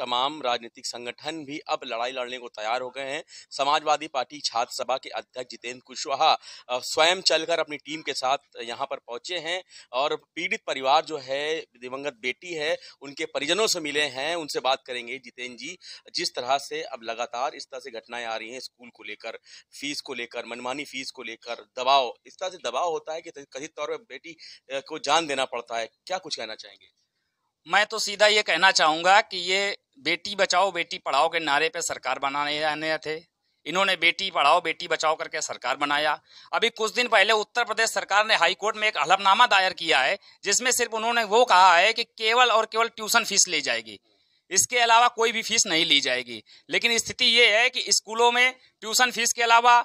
तमाम राजनीतिक संगठन भी अब लड़ाई लड़ने को तैयार हो गए हैं समाजवादी पार्टी छात्र सभा के अध्यक्ष जितेंद्र कुशवाहा स्वयं चलकर अपनी टीम के साथ यहाँ पर पहुंचे हैं और पीड़ित परिवार जो है दिवंगत बेटी है उनके परिजनों से मिले हैं उनसे बात करेंगे जितेंद्र जी जिस तरह से अब लगातार इस तरह से घटनाएं आ रही हैं स्कूल को लेकर फीस को लेकर मनमानी फीस को लेकर दबाव इस तरह से दबाव होता है कि कथित तौर पर बेटी को जान देना पड़ता है क्या कुछ कहना चाहेंगे मैं तो सीधा ये कहना चाहूँगा कि ये बेटी बचाओ बेटी पढ़ाओ के नारे पे सरकार बनाने आने थे इन्होंने बेटी पढ़ाओ बेटी बचाओ करके सरकार बनाया अभी कुछ दिन पहले उत्तर प्रदेश सरकार ने हाई कोर्ट में एक हलफनामा दायर किया है जिसमें सिर्फ उन्होंने वो कहा है कि केवल और केवल ट्यूशन फीस ली जाएगी इसके अलावा कोई भी फीस नहीं ली जाएगी लेकिन स्थिति ये है कि स्कूलों में ट्यूशन फीस के अलावा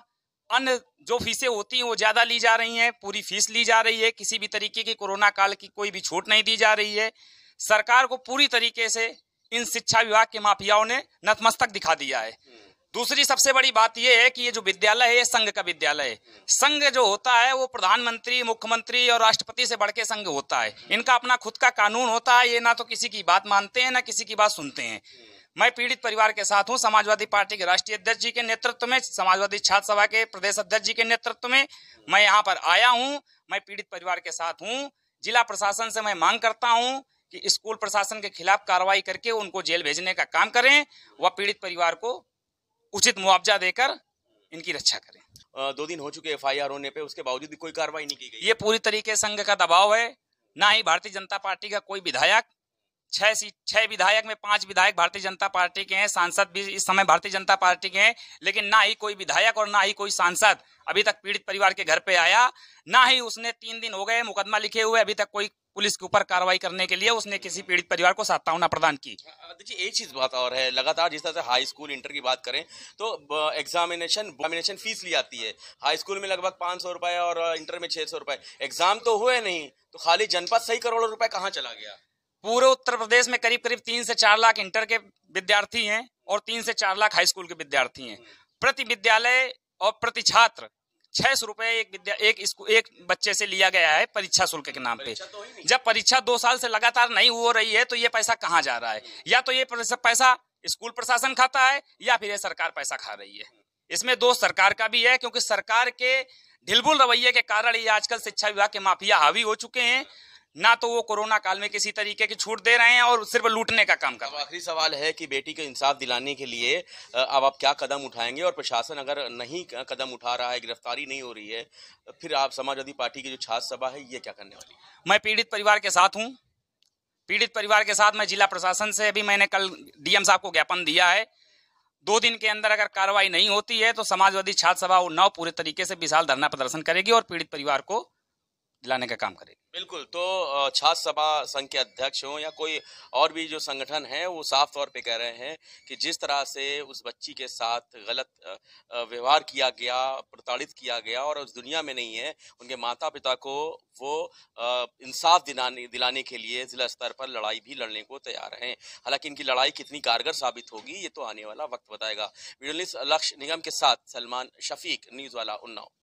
अन्य जो फीसें होती हैं वो ज़्यादा ली जा रही हैं पूरी फीस ली जा रही है किसी भी तरीके की कोरोना काल की कोई भी छूट नहीं दी जा रही है सरकार को पूरी तरीके से इन शिक्षा विभाग के माफियाओं ने नतमस्तक दिखा दिया है दूसरी सबसे बड़ी बात यह है कि ये जो विद्यालय है ये संघ का विद्यालय है संघ जो होता है वो प्रधानमंत्री मुख्यमंत्री और राष्ट्रपति से बढ़ संघ होता है इनका अपना खुद का कानून होता है ये ना तो किसी की बात मानते हैं ना किसी की बात सुनते हैं मैं पीड़ित परिवार के साथ हूँ समाजवादी पार्टी के राष्ट्रीय अध्यक्ष जी के नेतृत्व में समाजवादी छात्र सभा के प्रदेश अध्यक्ष जी के नेतृत्व में मैं यहाँ पर आया हूँ मैं पीड़ित परिवार के साथ हूँ जिला प्रशासन से मैं मांग करता हूँ कि स्कूल प्रशासन के खिलाफ कार्रवाई करके उनको जेल भेजने का काम करें व पीड़ित परिवार को उचित मुआवजा देकर इनकी रक्षा करें दो दिन हो चुके एफ आई आर होने पर उसके बावजूद भी कोई कार्रवाई नहीं की गई ये पूरी तरीके संघ का दबाव है ना ही भारतीय जनता पार्टी का कोई विधायक छह सीट छह विधायक में पांच विधायक भारतीय जनता पार्टी के हैं सांसद भी इस समय भारतीय जनता पार्टी के हैं लेकिन ना ही कोई विधायक और ना ही कोई सांसद अभी तक पीड़ित परिवार के घर पे आया ना ही उसने तीन दिन हो गए मुकदमा लिखे हुए अभी तक कोई पुलिस के ऊपर कार्रवाई करने के लिए उसने किसी पीड़ित परिवार को सातावना प्रदान की अच्छा, देखिए एक चीज बात और है लगातार जिस तरह से हाई स्कूल इंटर की बात करें तो एग्जामिनेशन एग्जामिनेशन फीस ली जाती है हाई स्कूल में लगभग पांच सौ रुपए और इंटर में छह सौ रुपए एग्जाम तो हुए नहीं तो खाली जनपद सही करोड़ों रुपए कहाँ चला गया पूरे उत्तर प्रदेश में करीब करीब तीन से चार लाख इंटर के विद्यार्थी हैं और तीन से चार लाख हाई स्कूल के विद्यार्थी हैं प्रति विद्यालय और प्रति छात्र छह सौ रुपए एक विद्या एक एक बच्चे से लिया गया है परीक्षा शुल्क के नाम पे तो जब परीक्षा दो साल से लगातार नहीं हो रही है तो ये पैसा कहाँ जा रहा है या तो ये पैसा स्कूल प्रशासन खाता है या फिर ये सरकार पैसा खा रही है इसमें दोष सरकार का भी है क्योंकि सरकार के ढिलबुल रवैये के कारण ये आजकल शिक्षा विभाग के माफिया हावी हो चुके हैं ना तो वो कोरोना काल में किसी तरीके की छूट दे रहे हैं और सिर्फ लूटने का काम कर रहे हैं आखिरी सवाल है कि बेटी को इंसाफ दिलाने के लिए अब आप क्या कदम उठाएंगे और प्रशासन अगर नहीं कदम उठा रहा है गिरफ्तारी नहीं हो रही है फिर आप समाजवादी पार्टी की जो छात्र सभा है ये क्या करने वाली मैं पीड़ित परिवार के साथ हूँ पीड़ित परिवार के साथ मैं जिला प्रशासन से भी मैंने कल डीएम साहब को ज्ञापन दिया है दो दिन के अंदर अगर कार्रवाई नहीं होती है तो समाजवादी छात्र सभा उन्नाव पूरे तरीके से विशाल धरना प्रदर्शन करेगी और पीड़ित परिवार को लाने का काम करेगी बिल्कुल तो छात्र सभा संघ के अध्यक्ष हों या कोई और भी जो संगठन है वो साफ तौर पे कह रहे हैं कि जिस तरह से उस बच्ची के साथ गलत व्यवहार किया गया प्रताड़ित किया गया और उस दुनिया में नहीं है उनके माता पिता को वो इंसाफ दिलाने दिलाने के लिए जिला स्तर पर लड़ाई भी लड़ने को तैयार हैं हालांकि इनकी लड़ाई कितनी कारगर साबित होगी ये तो आने वाला वक्त बताएगा वीडियो लक्ष्य निगम के साथ सलमान शफीक न्यूज़ वाला उन्नाव